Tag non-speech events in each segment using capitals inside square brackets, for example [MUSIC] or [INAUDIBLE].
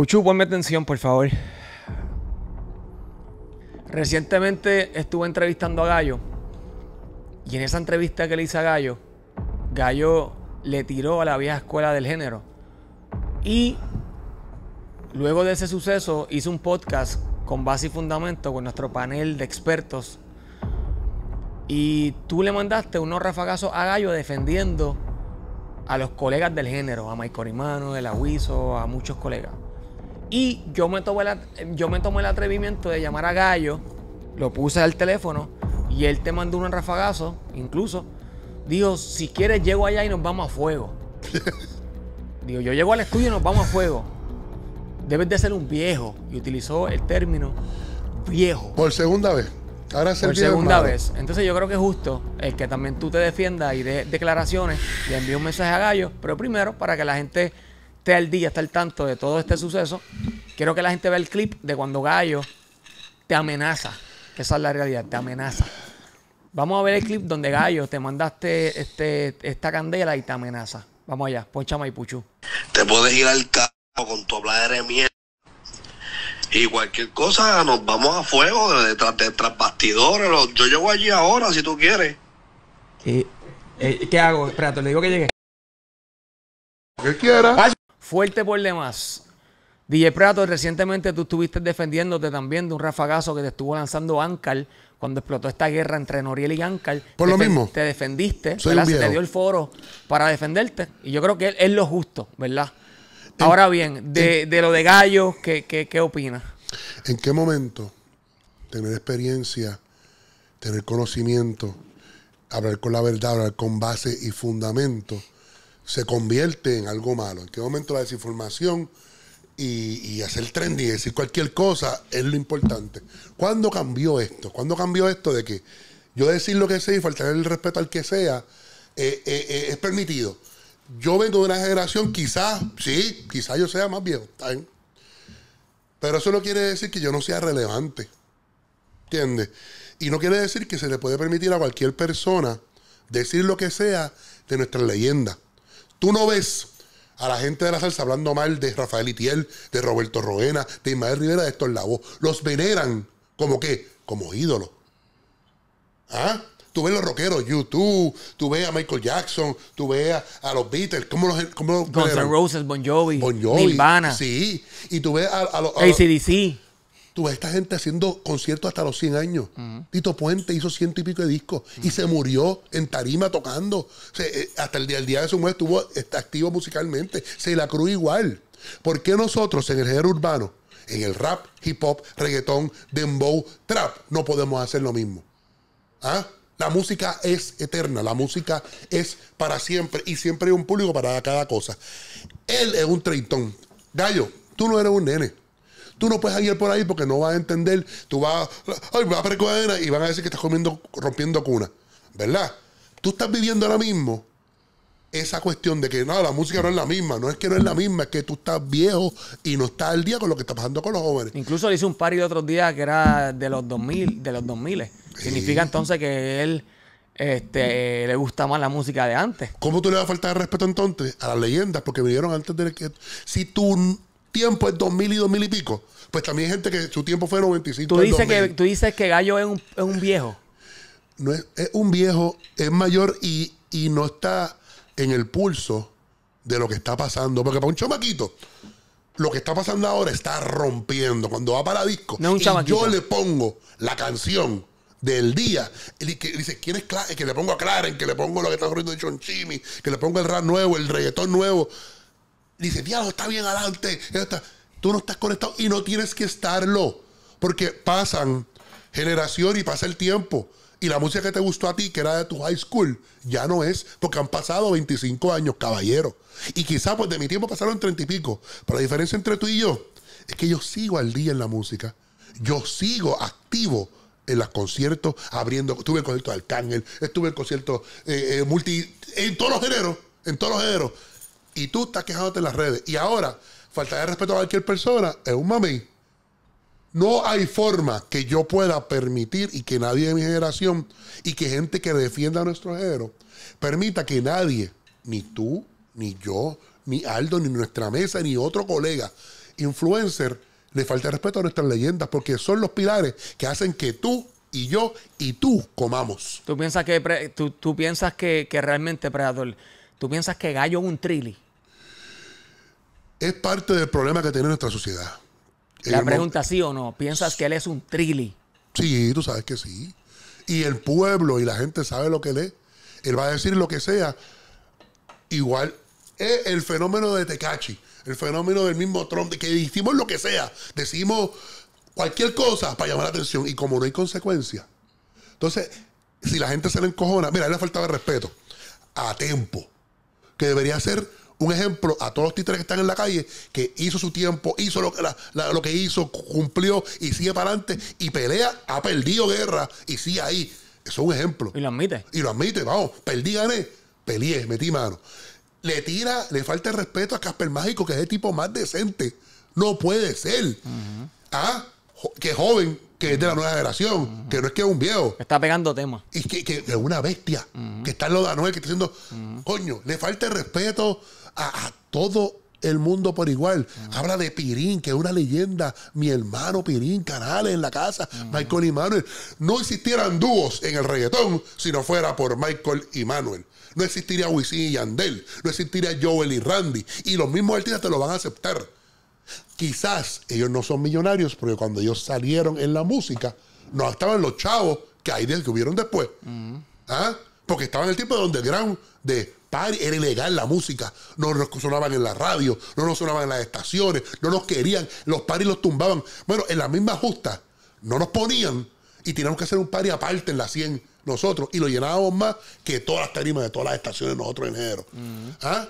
Puchu, ponme atención, por favor. Recientemente estuve entrevistando a Gallo. Y en esa entrevista que le hice a Gallo, Gallo le tiró a la vieja escuela del género. Y luego de ese suceso hice un podcast con base y fundamento con nuestro panel de expertos. Y tú le mandaste unos rafagazos a Gallo defendiendo a los colegas del género, a Mike Corimano, el Aguizo, a muchos colegas. Y yo me, tomé yo me el atrevimiento de llamar a Gallo, lo puse al teléfono y él te mandó un rafagazo, incluso. Dijo, si quieres llego allá y nos vamos a fuego. [LAUGHS] Digo, yo llego al estudio y nos vamos a fuego. Debes de ser un viejo. Y utilizó el término viejo. Por segunda vez. Ahora Por segunda vez. Entonces yo creo que es justo el que también tú te defiendas y de declaraciones y envíe un mensaje a Gallo, pero primero para que la gente esté al día, esté al tanto de todo este suceso, quiero que la gente vea el clip de cuando Gallo te amenaza. Esa es la realidad, te amenaza. Vamos a ver el clip donde Gallo te mandaste este, esta candela y te amenaza. Vamos allá, y Puchu. Te puedes ir al carro con tu habladera de mierda. Y cualquier cosa, nos vamos a fuego detrás de, bastidores. yo llego allí ahora si tú quieres. ¿Qué, eh, ¿qué hago? Espérate, le digo que llegue. Que quiera. Ah, fuerte por demás. DJ Prato, recientemente tú estuviste defendiéndote también de un rafagazo que te estuvo lanzando Ankar cuando explotó esta guerra entre Noriel y Ankar. Por lo mismo. Te defendiste, te dio el foro para defenderte. Y yo creo que es lo justo, ¿verdad? Ahora bien, de, lo de Gallo, ¿qué, qué, qué opinas? ¿En qué momento tener experiencia, tener conocimiento, hablar con la verdad, hablar con base y fundamento? se convierte en algo malo. En qué momento la desinformación y, hacer trending y decir cualquier cosa es lo importante. ¿Cuándo cambió esto? ¿Cuándo cambió esto de que yo decir lo que sea y faltar el respeto al que sea eh, eh, eh, es permitido? Yo vengo de una generación, quizás, sí, quizás yo sea más viejo, pero eso no quiere decir que yo no sea relevante. ¿Entiendes? Y no quiere decir que se le puede permitir a cualquier persona decir lo que sea de nuestra leyenda. Tú no ves a la gente de la salsa hablando mal de Rafael Itiel, de Roberto Roena, de Ismael Rivera, de Héctor Lavoe. Los veneran como qué? Como ídolos. ¿Ah? Tú ves los rockeros, YouTube, tú ves a Michael Jackson, tú ves a, los Beatles, ¿cómo los, cómo los Guns Roses, Bon Jovi, bon Sí, y tú ves a los... ACDC esta gente haciendo conciertos hasta los 100 años. Tito Puente hizo ciento y pico de discos y se murió en tarima tocando. Eh, hasta el día, de su muerte estuvo activo musicalmente. Se la cruz igual. ¿Por qué nosotros en el género urbano, en el rap, hip hop, reggaetón, dembow, trap, no podemos hacer lo mismo? ¿Ah? La música es eterna, la música es para siempre y siempre hay un público para cada cosa. Él es un tritón. Gallo, tú no eres un nene. Tú no puedes ir por ahí porque no vas a entender. Tú vas, ay, vas a percoena y van a decir que estás comiendo, rompiendo cuna. ¿Verdad? Tú estás viviendo ahora mismo esa cuestión de que no, la música no es la misma, no es que no es la misma, es que tú estás viejo y no estás al día con lo que está pasando con los jóvenes. Incluso le hice un par de otros días que era de los 2000, de los Significa entonces que él este, le gusta más la música de antes. ¿Cómo tú le vas a faltar respeto entonces a las leyendas porque vinieron antes de que si tú tiempo es 2000 y 2000 y pico, pues también hay gente que su tiempo fue 95. Tú dices, Que, tú dices que Gallo es un, es un viejo. No es, es, un viejo, es mayor y, no está en el pulso de lo que está pasando. Porque para un chamaquito, lo que está pasando ahora está rompiendo. Cuando va para disco, yo le pongo la canción del día. Y que dice, ¿quién es Claren? Que le pongo a Claren, que le pongo lo que está ocurriendo de Chonchimi, que le pongo el rap nuevo, el reggaetón nuevo dice, diablo, está bien adelante. Tú no estás conectado y no tienes que estarlo. Porque pasan generación y pasa el tiempo. Y la música que te gustó a ti, que era de tu high school, ya no es, porque han pasado 25 años, caballero. Y quizás pues de mi tiempo pasaron 30 y pico. Pero la diferencia entre tú y yo es que yo sigo al día en la música. Yo sigo activo en los conciertos, abriendo. Estuve en el concierto de Arcángel, estuve en el concierto eh, eh, multi. en todos los géneros, en todos los géneros y tú estás quejándote en las redes. Y ahora, falta de respeto a cualquier persona es un mami. No hay forma que yo pueda permitir y que nadie de mi generación y que gente que defienda a nuestro género permita que nadie, ni tú, ni yo, ni Aldo, ni nuestra mesa, ni otro colega, influencer, le falte respeto a nuestras leyendas porque son los pilares que hacen que tú y yo y tú comamos. ¿Tú piensas que, tú, piensas que, realmente, Predator, tú piensas que Gallo es un trili es parte del problema que tiene nuestra sociedad. La pregunta sí o no, ¿piensas que él es un trilli? Sí, tú sabes que sí. Y el pueblo y la gente sabe lo que él es. Él va a decir lo que sea. Igual es el fenómeno de Tecachi, el fenómeno del mismo Trump, que hicimos lo que sea, decimos cualquier cosa para llamar la atención y como no hay consecuencia. Entonces, si la gente se le encojona, mira, es la falta de respeto a tiempo, que debería ser un ejemplo a todos los títeres que están en la calle, que hizo su tiempo, hizo lo que, lo que hizo, cumplió y sigue para adelante y pelea, ha perdido guerra y sigue ahí. Eso es un ejemplo. Y lo admite. Y lo admite, vamos, perdí, gané, peleé, metí mano. Le tira, le falta el respeto a Casper Mágico, que es el tipo más decente. No puede ser. Ah, que joven, que es de la nueva generación, que no es que es un viejo. Está pegando temas. Y que, que, es una bestia, que está en lo de Anuel, que está diciendo, coño, le falta el respeto a, todo el mundo por igual. Habla de Pirín, que es una leyenda. Mi hermano Pirín, Canales en la casa, Michael y Manuel. No existieran dúos en el reggaetón si no fuera por Michael y Manuel. No existiría Wisin y Andel No existiría Joel y Randy. Y los mismos artistas te lo van a aceptar. Quizás ellos no son millonarios, porque cuando ellos salieron en la música, no estaban los chavos que hay del que hubieron después. Mm. ¿Ah? Porque estaban en el tiempo de gran de pari era ilegal la música. No nos sonaban en la radio, no nos sonaban en las estaciones, no nos querían, los paris los tumbaban. Bueno, en la misma justa, no nos ponían y teníamos que hacer un pari aparte en la 100 nosotros y lo llenábamos más que todas las tarimas de todas las estaciones nosotros en enero. Mm. ¿Ah?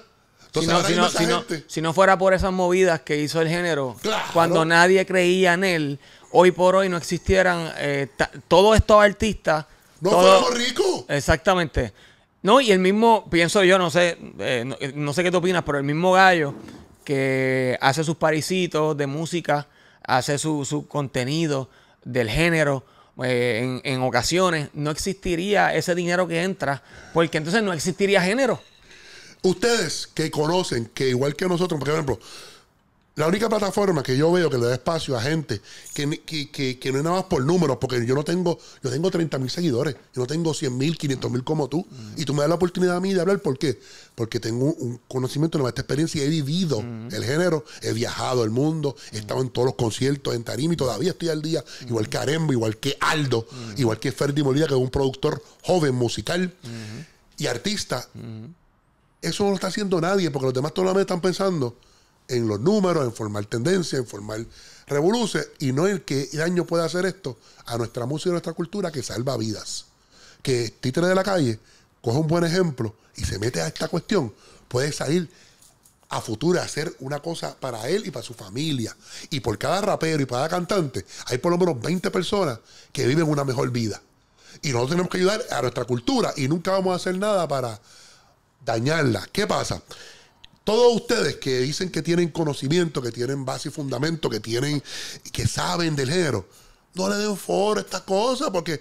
si, no, fuera por esas movidas que hizo el género, cuando nadie creía en él, hoy por hoy no existieran eh, todos estos artistas. No todo, ricos. Exactamente. No, y el mismo, pienso yo, no sé, eh, no, sé qué tú opinas, pero el mismo gallo que hace sus parisitos de música, hace su, contenido del género, eh, en, ocasiones no existiría ese dinero que entra, porque entonces no existiría género. Ustedes que conocen, que igual que nosotros, por ejemplo, la única plataforma que yo veo que le da espacio a gente que, que, no es nada más por números, porque yo no tengo, yo tengo 30 mil seguidores, yo no tengo 100 mil, 500 mil como tú, mm. y tú me das la oportunidad a mí de hablar, ¿por qué? Porque tengo un conocimiento, una esta experiencia, he vivido mm. el género, he viajado el mundo, he mm. estado en todos los conciertos, en Tarim y todavía estoy al día, igual que Arembo, igual que Aldo, igual que Ferdi Molina, que es un productor joven musical y artista eso no lo está haciendo nadie porque los demás todavía están pensando en los números, en formar tendencia, en formar revoluciones y no en qué daño puede hacer esto a nuestra música y a nuestra cultura que salva vidas. Que Títere de la calle coge un buen ejemplo y se mete a esta cuestión, puede salir a futuro a hacer una cosa para él y para su familia. Y por cada rapero y para cada cantante hay por lo menos 20 personas que viven una mejor vida. Y nosotros tenemos que ayudar a nuestra cultura y nunca vamos a hacer nada para dañarla. ¿Qué pasa? Todos ustedes que dicen que tienen conocimiento, que tienen base y fundamento, que tienen, que saben del género, no le den foro a estas cosas porque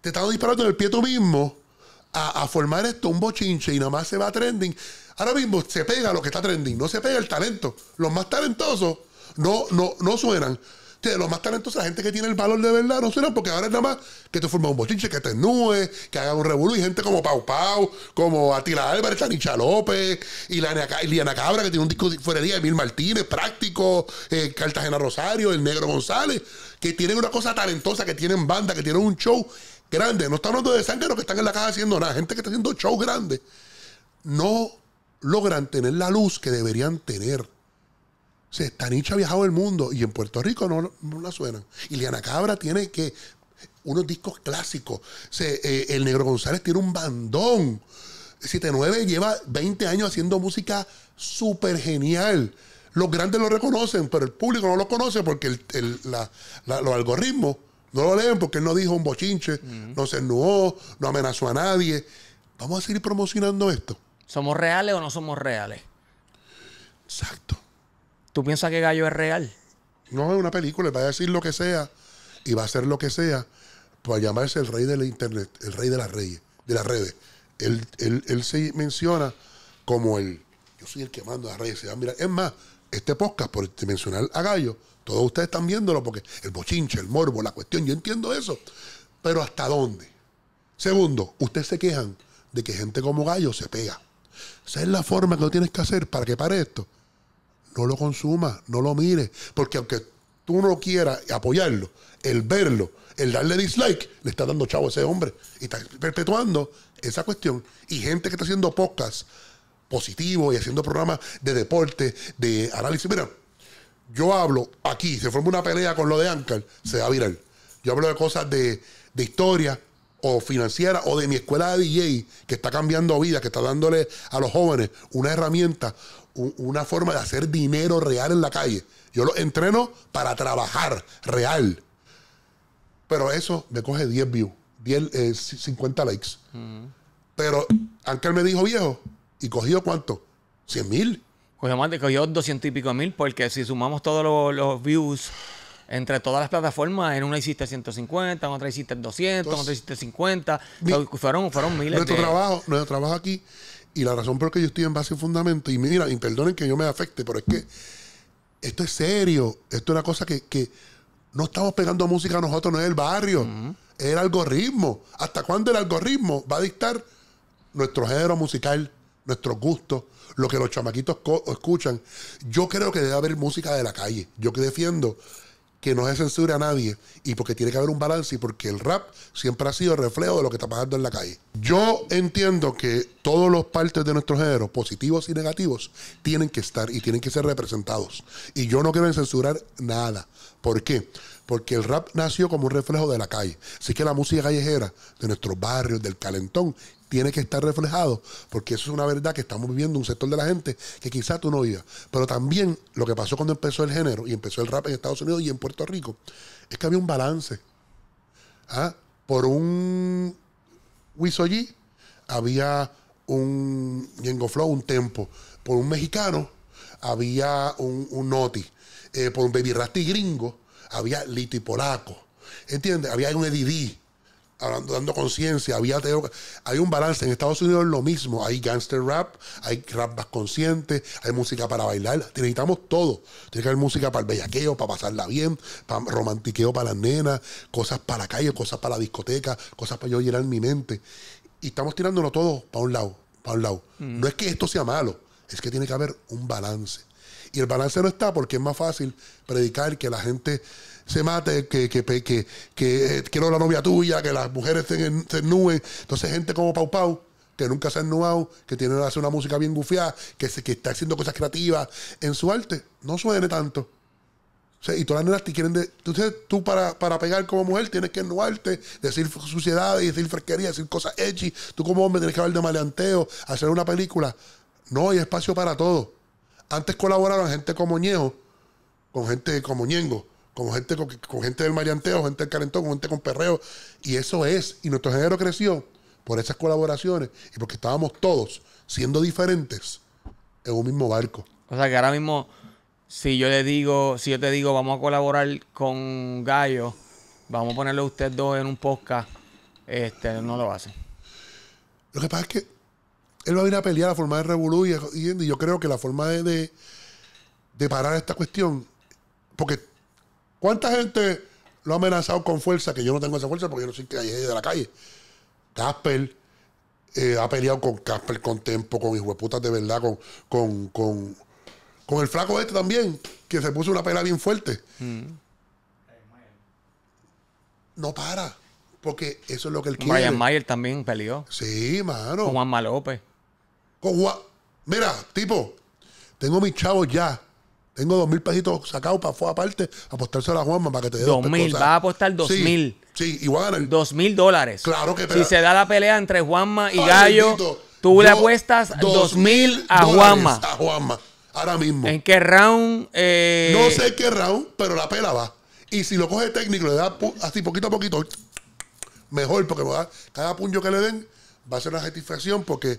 te están disparando en el pie tú mismo a, formar esto un bochinche y nada más se va trending. Ahora mismo se pega lo que está trending, no se pega el talento. Los más talentosos no, no, no suenan de los más talentosos, la gente que tiene el valor de verdad, no será, porque ahora es nada más que te forma un bochinche, que te enúe, que haga un revolú, y gente como Pau Pau, como Atila Álvarez, Tanicha López, y Liana Cabra, que tiene un disco fuera de día, Emil Martínez, Práctico, eh, Cartagena Rosario, El Negro González, que tienen una cosa talentosa, que tienen banda, que tienen un show grande. No estamos hablando de sangre, que están en la casa haciendo nada, gente que está haciendo show grande, No logran tener la luz que deberían tener sea, Tanicho ha viajado el mundo y en Puerto Rico no, la suenan. Liana Cabra tiene que unos discos clásicos. Eh, el Negro González tiene un bandón. 79 lleva 20 años haciendo música súper genial. Los grandes lo reconocen, pero el público no lo conoce porque los algoritmos no lo leen porque él no dijo un bochinche, no se ennuó, no amenazó a nadie. Vamos a seguir promocionando esto. ¿Somos reales o no somos reales? Exacto. ¿Tú piensas que Gallo es real? No, es una película, va a decir lo que sea y va a hacer lo que sea para llamarse el rey del internet, el rey de las de las redes. Él, se menciona como el, yo soy el que mando a las redes. mira, es más, este podcast, por mencionar a Gallo, todos ustedes están viéndolo porque el bochinche, el morbo, la cuestión, yo entiendo eso. Pero ¿hasta dónde? Segundo, ustedes se quejan de que gente como Gallo se pega. Esa es la forma que lo tienes que hacer para que pare esto no lo consuma, no lo mire, porque aunque tú no quieras apoyarlo, el verlo, el darle dislike, le está dando chavo a ese hombre y está perpetuando esa cuestión. Y gente que está haciendo podcasts positivos y haciendo programas de deporte, de análisis. Mira, yo hablo aquí, se forma una pelea con lo de Ankar, se va viral. Yo hablo de cosas de, de historia o financiera o de mi escuela de DJ que está cambiando vida, que está dándole a los jóvenes una herramienta una forma de hacer dinero real en la calle. Yo lo entreno para trabajar real. Pero eso me coge 10 views, 10, 50 eh, likes. Mm. pero aunque Pero me dijo, viejo, ¿y cogió cuánto? 100 mil. Cogió más de cogió 200 y pico mil, porque si sumamos todos los, views entre todas las plataformas, en una hiciste 150, en otra hiciste 200, en otra hiciste 50. fueron, miles nuestro trabajo Nuestro trabajo aquí y la razón por la que yo estoy en base y fundamento, y mira, y perdonen que yo me afecte, pero es que esto es serio, esto es una cosa que, no estamos pegando música a nosotros, no es el barrio, es el algoritmo. ¿Hasta cuándo el algoritmo va a dictar nuestro género musical, nuestros gustos, lo que los chamaquitos escuchan? Yo creo que debe haber música de la calle. Yo que defiendo que no se censure a nadie y porque tiene que haber un balance y porque el rap siempre ha sido reflejo de lo que está pasando en la calle. Yo entiendo que todos los partes de nuestro género, positivos y negativos, tienen que estar y tienen que ser representados. Y yo no quiero censurar nada. ¿Por qué? Porque el rap nació como un reflejo de la calle. Así que la música callejera, de nuestros barrios, del calentón, tiene que estar reflejado, porque eso es una verdad que estamos viviendo un sector de la gente que quizás tú no vivas. Pero también lo que pasó cuando empezó el género y empezó el rap en Estados Unidos y en Puerto Rico, es que había un balance. ¿Ah? Por un Wisoji había un Yengo Flow, un Tempo. Por un mexicano había un, un Noti. Eh, por un Baby Rasti gringo había Lito Polaco. ¿Entiendes? Había un EDD dando conciencia, había hay un balance. En Estados Unidos es lo mismo. Hay gangster rap, hay rap más consciente, hay música para bailar. Necesitamos todo. Tiene que haber música para el bellaqueo, para pasarla bien, para romantiqueo para las nenas, cosas para la calle, cosas para la discoteca, cosas para yo llenar mi mente. Y estamos tirándolo todo para un lado, para un lado. Mm. No es que esto sea malo, es que tiene que haber un balance. Y el balance no está porque es más fácil predicar que la gente se mate, que, que, que, eh, quiero la novia tuya, que las mujeres se, ennúen. Entonces, gente como Pau Pau, que nunca se ha ennuado, que tiene hace una música bien gufiada, que, que está haciendo cosas creativas en su arte, no suene tanto. y todas las nenas te quieren... tú para, pegar como mujer tienes que ennuarte, decir y decir fresquería, decir cosas edgy. Tú como hombre tienes que hablar de maleanteo, hacer una película. No hay espacio para todo. Antes colaboraron gente como Ñejo, con gente como Ñengo, con gente, con, gente del marianteo, gente del calentón, con gente con perreo. Y eso es. Y nuestro género creció por esas colaboraciones y porque estábamos todos siendo diferentes en un mismo barco. O sea que ahora mismo, si yo le digo, si yo te digo, vamos a colaborar con Gallo, vamos a ponerle a ustedes dos en un podcast, este, no lo hacen. Lo que pasa es que él va a venir a pelear la forma de Revolú y, yo creo que la forma de, de, de parar esta cuestión, porque ¿Cuánta gente lo ha amenazado con fuerza? Que yo no tengo esa fuerza porque yo no soy hay de la calle. Casper eh, ha peleado con Casper, con Tempo, con hijo de de verdad, con, con, el flaco este también, que se puso una pelea bien fuerte. No para, porque eso es lo que él quiere. Brian Mayer también peleó. Sí, mano. Con Juan López. Mira, tipo, tengo mis chavos ya tengo dos mil pesitos sacados para fuera aparte, apostárselo a Juanma para que te dé dos mil. Vas a apostar dos mil. Sí, y Dos mil dólares. Claro que Si se da la pelea entre Juanma y Gallo, tú le apuestas dos mil a Juanma. A Juanma, ahora mismo. ¿En qué round? Eh? No sé qué round, pero la pela va. Y si lo coge técnico, le da así poquito a poquito, mejor, porque cada puño que le den va a ser una satisfacción, porque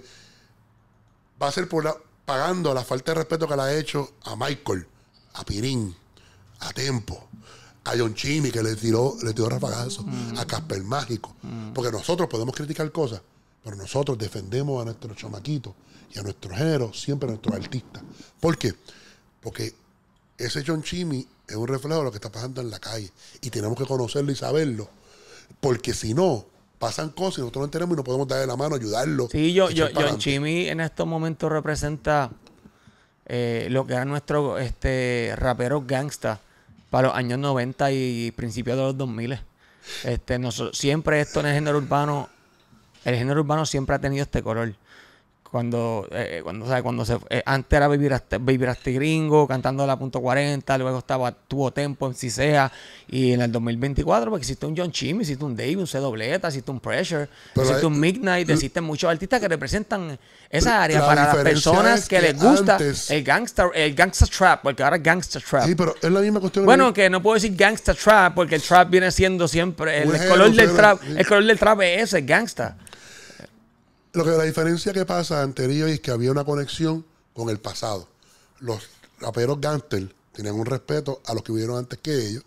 va a ser por la pagando la falta de respeto que le ha hecho a Michael, a Pirín, a Tempo, a John Chimi que le tiró, le tiró rafagazo, mm. a Casper Mágico. Mm. Porque nosotros podemos criticar cosas, pero nosotros defendemos a nuestros chamaquitos y a nuestro género, siempre a nuestros artistas. ¿Por qué? Porque ese John Chimmy es un reflejo de lo que está pasando en la calle. Y tenemos que conocerlo y saberlo. Porque si no, pasan cosas y nosotros no tenemos y no podemos darle la mano, ayudarlo. Sí, yo, yo, John Chimi, en estos momentos representa eh, lo que era nuestro este, rapero gangsta para los años 90 y principios de los 2000. Este, nosotros, siempre esto en el género urbano, el género urbano siempre ha tenido este color. Cuando, eh, eh, cuando, cuando se, eh, antes era vivir vivir Gringo cantando la punto 40, luego estaba Tuvo Tempo en Cisea, y en el 2024 porque existe un John Chimmy, hiciste un Dave, un C dobleta, existe un Pressure, hiciste un Midnight, existen muchos artistas que representan esa área para las personas que, les gusta el gangster, el gangster trap, porque ahora es gangster trap. Sí, pero es la misma cuestión. Bueno, que, no puedo decir gangster trap, porque el trap viene siendo siempre el, color del trap, el color del trap es ese, gangsta. Lo que la diferencia que pasa anterior es que había una conexión con el pasado. Los raperos gangster tenían un respeto a los que vivieron antes que ellos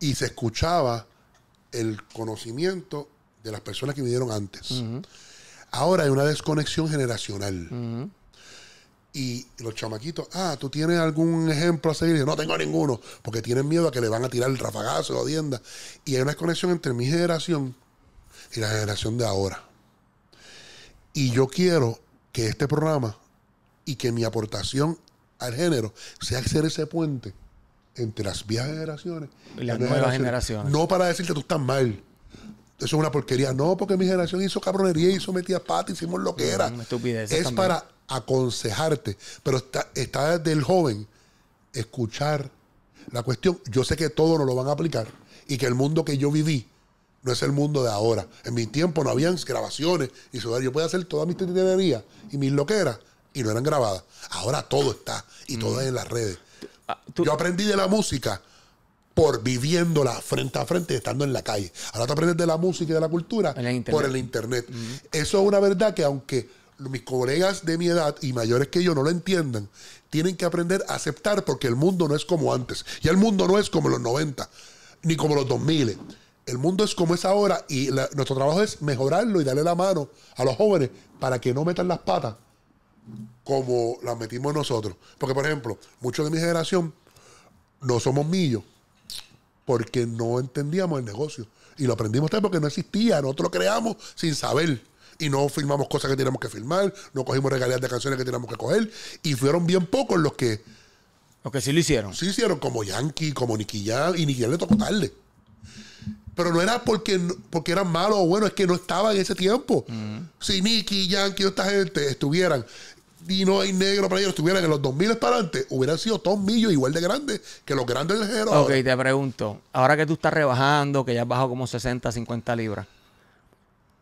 y se escuchaba el conocimiento de las personas que vivieron antes. Ahora hay una desconexión generacional. Y los chamaquitos, ah, ¿tú tienes algún ejemplo a seguir? no tengo ninguno, porque tienen miedo a que le van a tirar el rafagazo o tienda. Y hay una desconexión entre mi generación y la generación de ahora. Y yo quiero que este programa y que mi aportación al género sea hacer ese puente entre las viejas generaciones y las, nuevas, generaciones. No para decirte tú estás mal. Eso es una porquería. No, porque mi generación hizo cabronería, hizo metida pata, hicimos lo que era. es para aconsejarte. Pero está, desde el joven escuchar la cuestión. Yo sé que todos no lo van a aplicar y que el mundo que yo viví no es el mundo de ahora. En mi tiempo no habían grabaciones y Yo podía hacer todas mis titinerías y mis loqueras y no eran grabadas. Ahora todo está y todo es en las redes. Ah, yo aprendí de la música por viviéndola frente a frente estando en la calle. Ahora tú aprendes de la música y de la cultura por el internet. Eso es una verdad que aunque mis colegas de mi edad y mayores que yo no lo entiendan, tienen que aprender a aceptar porque el mundo no es como antes. Y el mundo no es como los 90, ni como los 2000 el mundo es como es ahora y nuestro trabajo es mejorarlo y darle la mano a los jóvenes para que no metan las patas como las metimos nosotros. Porque, por ejemplo, muchos de mi generación no somos millos porque no entendíamos el negocio. Y lo aprendimos también porque no existía. Nosotros lo creamos sin saber. Y no firmamos cosas que teníamos que firmar, no cogimos regalías de canciones que teníamos que coger. Y fueron bien pocos los que. Los que sí lo hicieron. Sí hicieron, como Yankee, como Nicky Jam. Y Nicky Jam le tocó tarde. Pero no era porque, porque eran malos o buenos, es que no estaban en ese tiempo. Mm. Si Nicky, Yankee y esta gente estuvieran y no hay negro para ellos, estuvieran en los 2000 para adelante, hubieran sido todos millos igual de grandes que los grandes del género. Ok, te pregunto, ahora que tú estás rebajando, que ya has bajado como 60, 50 libras,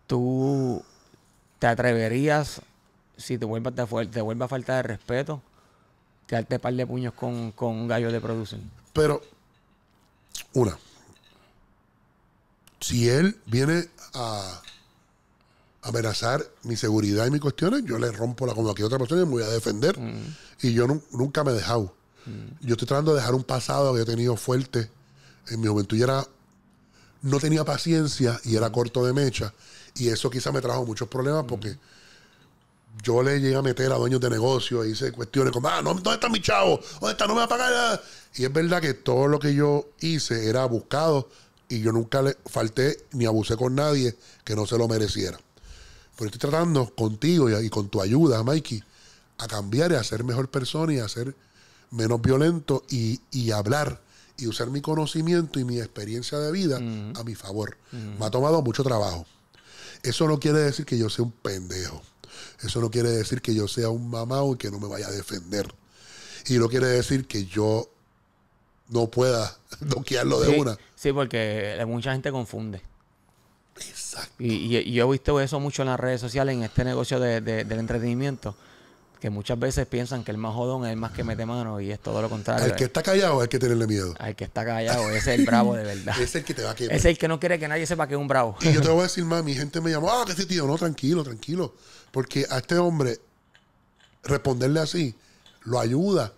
¿tú te atreverías, si te vuelve, te, te vuelve a falta de respeto, un par de puños con, un gallo de producción. Pero, una si él viene a amenazar mi seguridad y mis cuestiones, yo le rompo la como aquí otra persona y me voy a defender. Mm. Y yo nunca me he dejado. Mm. Yo estoy tratando de dejar un pasado que he tenido fuerte. En mi juventud Y era, no tenía paciencia y era corto de mecha. Y eso quizá me trajo muchos problemas porque mm. yo le llegué a meter a dueños de negocios y hice cuestiones como, ah, ¿dónde está mi chavo? ¿Dónde está? No me va a pagar nada. Y es verdad que todo lo que yo hice era buscado y yo nunca le falté ni abusé con nadie que no se lo mereciera. Pero estoy tratando contigo y, con tu ayuda, Mikey, a cambiar y a ser mejor persona y a ser menos violento y, hablar y usar mi conocimiento y mi experiencia de vida a mi favor. Me ha tomado mucho trabajo. Eso no quiere decir que yo sea un pendejo. Eso no quiere decir que yo sea un mamado y que no me vaya a defender. Y no quiere decir que yo no pueda [LAUGHS] noquearlo de una. Sí, porque eh, mucha gente confunde. Exacto. Y, yo he visto eso mucho en las redes sociales, en este negocio del entretenimiento, que muchas veces piensan que el más jodón es el más que mete mano y es todo lo contrario. El que está callado hay que tenerle miedo. Al que está callado, es el bravo de verdad. [LAUGHS] es el que te va a quemar. Es el que no quiere que nadie sepa que es un bravo. y yo te [LAUGHS] voy a decir, mami, gente me llama, ah, que tío, no, tranquilo, tranquilo. Porque a este hombre responderle así lo ayuda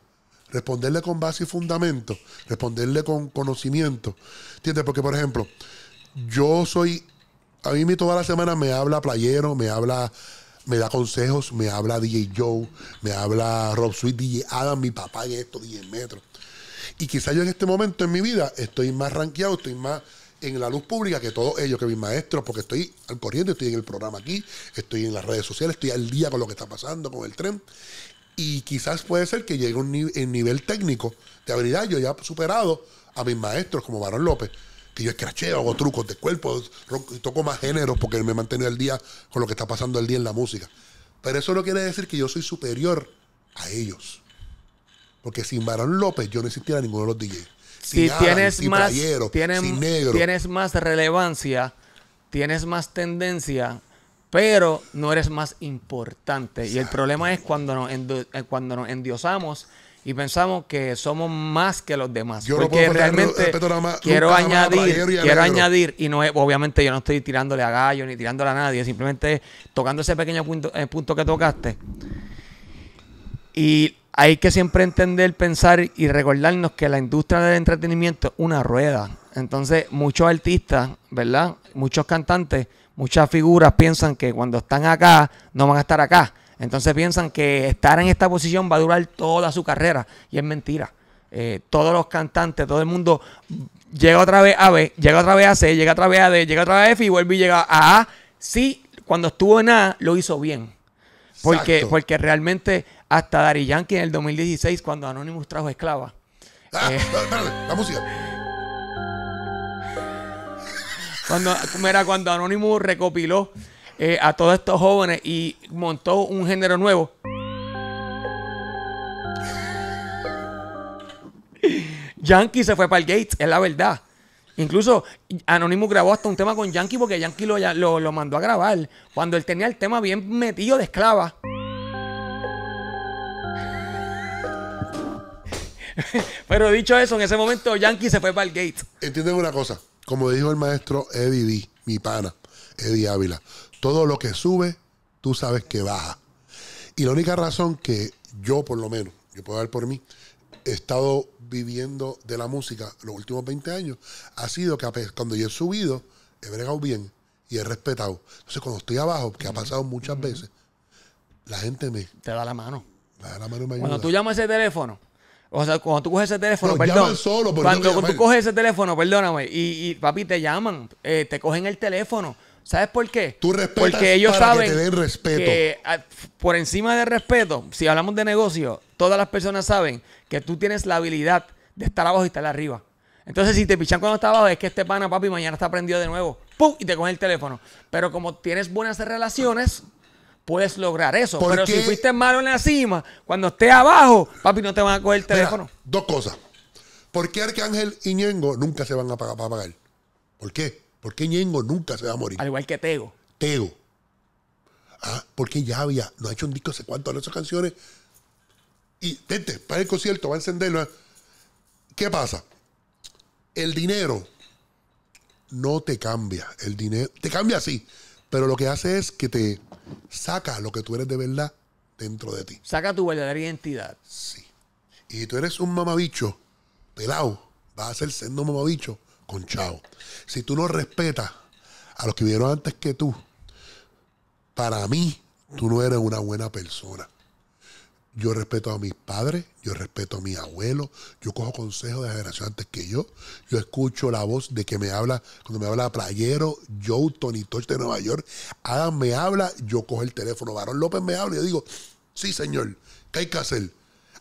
responderle con base y fundamento, responderle con conocimiento. ¿Entiendes? Porque, por ejemplo, yo soy, a mí toda la semana me habla playero, me habla, me da consejos, me habla DJ Joe, me habla Rob Sweet, DJ Adam, mi papá y esto, DJ Metro. Y quizás yo en este momento en mi vida estoy más rankeado, estoy más en la luz pública que todos ellos, que mis maestros, porque estoy al corriente, estoy en el programa aquí, estoy en las redes sociales, estoy al día con lo que está pasando, con el tren. Y quizás puede ser que llegue un nivel, técnico de habilidad. Yo ya he superado a mis maestros como Barón López, que yo escracheo, hago trucos de cuerpo, toco más géneros porque me he mantenido al día con lo que está pasando el día en la música. Pero eso no quiere decir que yo soy superior a ellos. Porque sin Barón López yo no existiera ninguno de los DJs. Si tienes, más, tienes, tienes más relevancia, tienes más tendencia pero no eres más importante. Y el problema es cuando nos, eh, cuando nos endiosamos y pensamos que somos más que los demás. porque realmente quiero añadir, y quiero añadir, y no obviamente yo no estoy tirándole a gallo ni tirándole a nadie, simplemente tocando ese pequeño punto, eh, punto que tocaste. Y hay que siempre entender, pensar y recordarnos que la industria del entretenimiento es una rueda. Entonces, muchos artistas, ¿verdad? Muchos cantantes muchas figuras piensan que cuando están acá no van a estar acá. Entonces piensan que estar en esta posición va a durar toda su carrera y es mentira. Eh, todos los cantantes, todo el mundo llega otra vez a B, llega otra vez a C, llega otra vez a D, llega otra vez a F y vuelve y llega a A. Sí, cuando estuvo en A lo hizo bien. Porque, porque realmente hasta Dari Yankee en el 2016 cuando Anonymous trajo esclava. Ah, eh, [LAUGHS] la música. Cuando, mira, cuando Anonymous recopiló eh, a todos estos jóvenes y montó un género nuevo. Yankee se fue para el Gates, es la verdad. Incluso Anonymous grabó hasta un tema con Yankee porque Yankee lo, lo, lo mandó a grabar. Cuando él tenía el tema bien metido de esclava. [LAUGHS] Pero dicho eso, en ese momento Yankee se fue para el Gates. Entienden una cosa. Como dijo el maestro Eddie D, mi pana, Eddie Ávila, todo lo que sube, tú sabes que baja. Y la única razón que yo, por lo menos, yo puedo dar por mí, he estado viviendo de la música los últimos 20 años, ha sido que cuando yo he subido, he bregado bien y he respetado. Entonces, cuando estoy abajo, que ha pasado muchas veces, la gente me... Te da la mano. Te da la mano Cuando tú llamas ese teléfono, o sea, cuando tú coges ese teléfono, perdóname. cuando tú coges ese teléfono, perdóname, y, papi, te llaman, eh, te cogen el teléfono. ¿Sabes por qué? Tú Porque ellos saben que, respeto. Ah, por encima de respeto, si hablamos de negocio, todas las personas saben que tú tienes la habilidad de estar abajo y estar arriba. Entonces, si te pichan cuando está abajo, es que este pana, papi, mañana está prendido de nuevo. ¡Pum! Y te cogen el teléfono. Pero como tienes buenas relaciones, puedes lograr eso. Pero si fuiste malo en la cima, cuando estés abajo, papi, no te van a coger el teléfono. dos cosas. ¿Por qué Arcángel y Ñengo nunca se van a pagar, para pagar? ¿Por qué? ¿Por qué Ñengo nunca se va a morir? Al igual que Tego. Tego. Ah, porque ya había, no ha hecho un disco hace cuánto, de esas canciones. Y vente, para el concierto, va a encenderlo. ¿eh? ¿Qué pasa? El dinero no te cambia. El dinero te cambia sí. pero lo que hace es que te Saca lo que tú eres de verdad dentro de ti. Saca tu verdadera identidad. Sí. Y si tú eres un mamabicho pelado, vas a ser siendo mamabicho con Si tú no respetas a los que vieron antes que tú, para mí, tú no eres una buena persona. Yo respeto a mis padres, yo respeto a mi abuelo. yo cojo consejos de generación antes que yo, yo escucho la voz de que me habla, cuando me habla Playero, Joe, Tony Toch de Nueva York, Adam me habla, yo cojo el teléfono, Barón López me habla y yo digo, sí señor, ¿qué hay que hacer?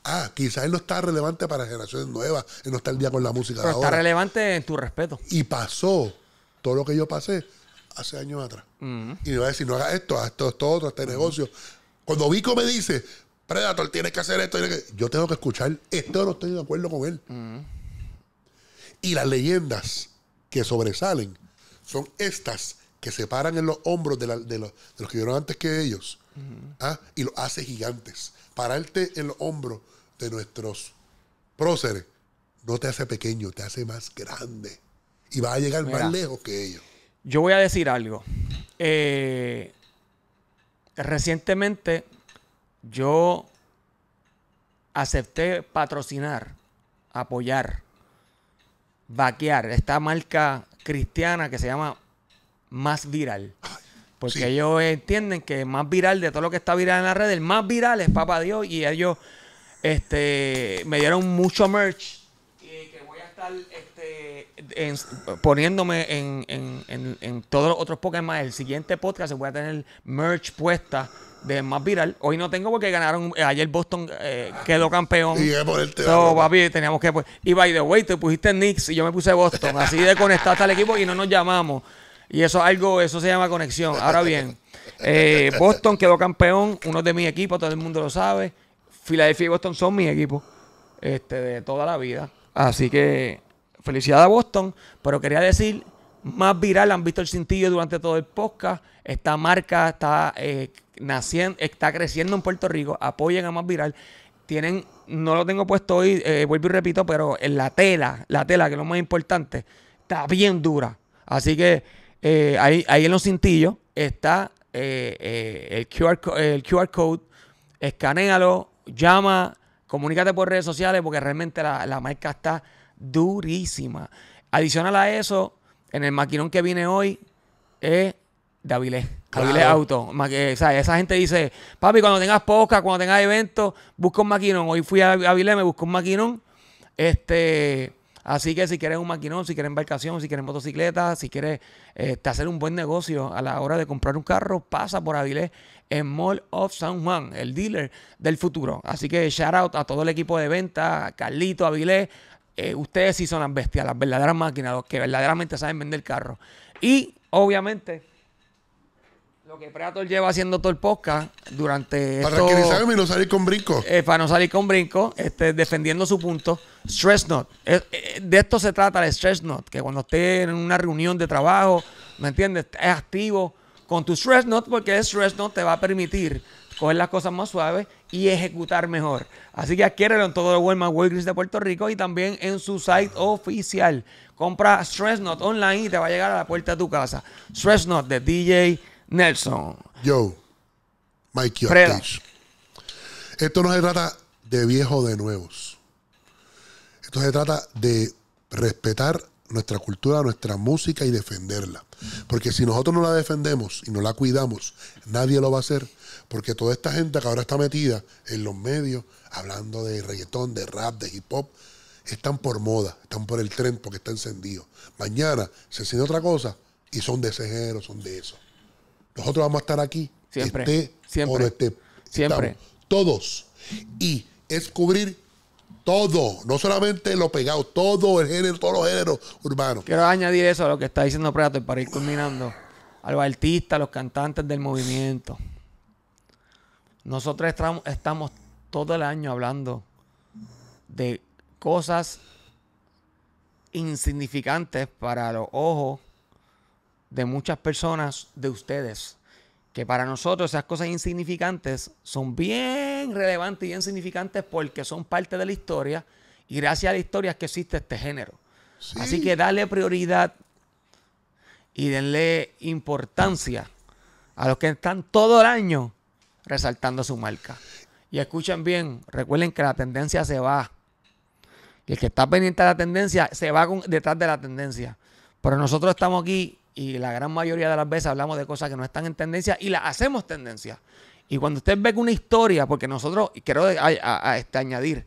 Ah, quizás él no está relevante para generaciones nuevas, él no está al día con la música. Pero de ahora. está relevante en tu respeto. Y pasó todo lo que yo pasé hace años atrás. Y me va a decir, no hagas esto, haz esto, esto, otro, este negocio. Cuando Vico me dice, Predator, tienes que hacer esto. Yo tengo que escuchar esto, no estoy de acuerdo con él. Y las leyendas que sobresalen son estas que se paran en los hombros de, los, que vieron antes que ellos ¿ah? y los hace gigantes. Pararte en los hombros de nuestros próceres no te hace pequeño, te hace más grande y vas a llegar más lejos que ellos. Yo voy a decir algo. Eh, recientemente yo acepté patrocinar, apoyar, vaquear esta marca cristiana que se llama Más Viral. Porque ellos entienden que más viral de todo lo que está viral en la red, el más viral es Papa Dios. Y ellos este, me dieron mucho merch. Y que voy a estar este, poniéndome en, todos los otros Pokémon. El siguiente podcast se voy a tener merch puesta de más viral. Hoy no tengo porque ganaron. Eh, ayer Boston eh, quedó campeón. Y teníamos que. Pues, y by the way, te pusiste Knicks y yo me puse Boston. Así de conectar al equipo y no nos llamamos. Y eso algo, eso se llama conexión. Ahora bien, eh, Boston quedó campeón, uno de mi equipo, todo el mundo lo sabe. Filadelfia y Boston son mi equipo este, de toda la vida. Así que felicidad a Boston, pero quería decir, más viral, han visto el cintillo durante todo el podcast, esta marca está, eh, naciendo, está creciendo en Puerto Rico, apoyen a más viral, tienen, no lo tengo puesto hoy, eh, vuelvo y repito, pero en la tela, la tela que es lo más importante, está bien dura, así que eh, ahí, en los cintillos está el, QR, code, escanéalo, llama, comunícate por redes sociales porque realmente la, la marca está durísima. Adicional a eso, en el maquinón que viene hoy es de Avilés. Avilés Auto. Eh, esa gente dice, papi, cuando tengas poca, cuando tengas eventos, busca un maquinón. Hoy fui a Avilés, me busco un maquinón. Este... Así que si quieres un maquinón, si quieres embarcación, si quieres motocicleta, si quieres este, hacer un buen negocio a la hora de comprar un carro, pasa por Avilés en Mall of San Juan, el dealer del futuro. Así que shout out a todo el equipo de venta, Carlito Avilés, eh, ustedes sí son las bestias, las verdaderas máquinas, los que verdaderamente saben vender carro. Y obviamente, lo que Predator lleva haciendo todo el podcast durante. Para y no salir con brinco. Eh, para no salir con brinco, este, defendiendo su punto. Stress not. Eh, de esto se trata el stress not, que cuando esté en una reunión de trabajo, ¿me entiendes? Es activo con tu stress note, porque el stress note te va a permitir coger las cosas más suaves y ejecutar mejor. Así que adquiérelo en todo el Walmart Walgreens de Puerto Rico y también en su site oficial. Compra Stress Note online y te va a llegar a la puerta de tu casa. Stress Note de DJ Nelson. Yo, Mikey Ortiz. Esto no se trata de viejo de nuevos. Esto se trata de respetar nuestra cultura, nuestra música y defenderla. Porque si nosotros no la defendemos y no la cuidamos, nadie lo va a hacer. Porque toda esta gente que ahora está metida en los medios, hablando de reggaetón, de rap, de hip hop, están por moda, están por el tren porque está encendido. Mañana se enciende otra cosa y son de ese género, son de eso. Nosotros vamos a estar aquí. Siempre. siempre. Siempre. todos. Y es cubrir todo, no solamente lo pegado, todo el género, todos los géneros urbanos. Quiero añadir eso a lo que está diciendo Prato para ir culminando. A los artistas, los cantantes del movimiento. Nosotros estamos todo el año hablando de cosas insignificantes para los ojos de muchas personas, de ustedes que para nosotros esas cosas insignificantes son bien relevantes y bien significantes porque son parte de la historia y gracias a la historia es que existe este género. Así que dale prioridad y denle importancia a los que están todo el año resaltando su marca. Y escuchen bien, recuerden que la tendencia se va. Y el que está pendiente de la tendencia se va detrás de la tendencia. Pero nosotros estamos aquí y la gran mayoría de las veces hablamos de cosas que no están en tendencia y las hacemos tendencia. Y cuando usted ve una historia, porque nosotros, quiero este, añadir,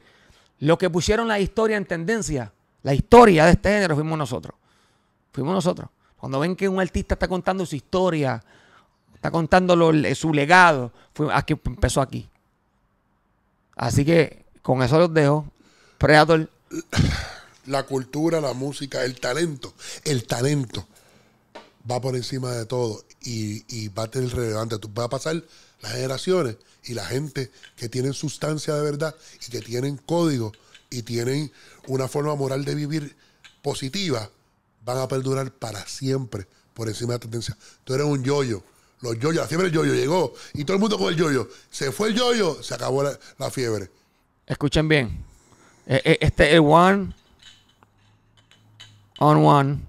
lo que pusieron la historia en tendencia, la historia de este género fuimos nosotros. Fuimos nosotros. Cuando ven que un artista está contando su historia, está contando su legado, fue, aquí, empezó aquí. Así que con eso los dejo. Predator. [COUGHS] La cultura, la música, el talento. El talento va por encima de todo y, va a tener relevante. Tú vas a pasar las generaciones y la gente que tienen sustancia de verdad y que tienen código y tienen una forma moral de vivir positiva, van a perdurar para siempre por encima de la tendencia. Tú eres un yoyo. Los yoyos, la fiebre del yoyo llegó y todo el mundo con el yoyo. Se fue el yoyo, se acabó la, la fiebre. Escuchen bien. Eh, eh, este es One on One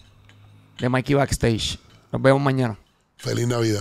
de Mikey Backstage. Nos vemos mañana. Feliz Navidad.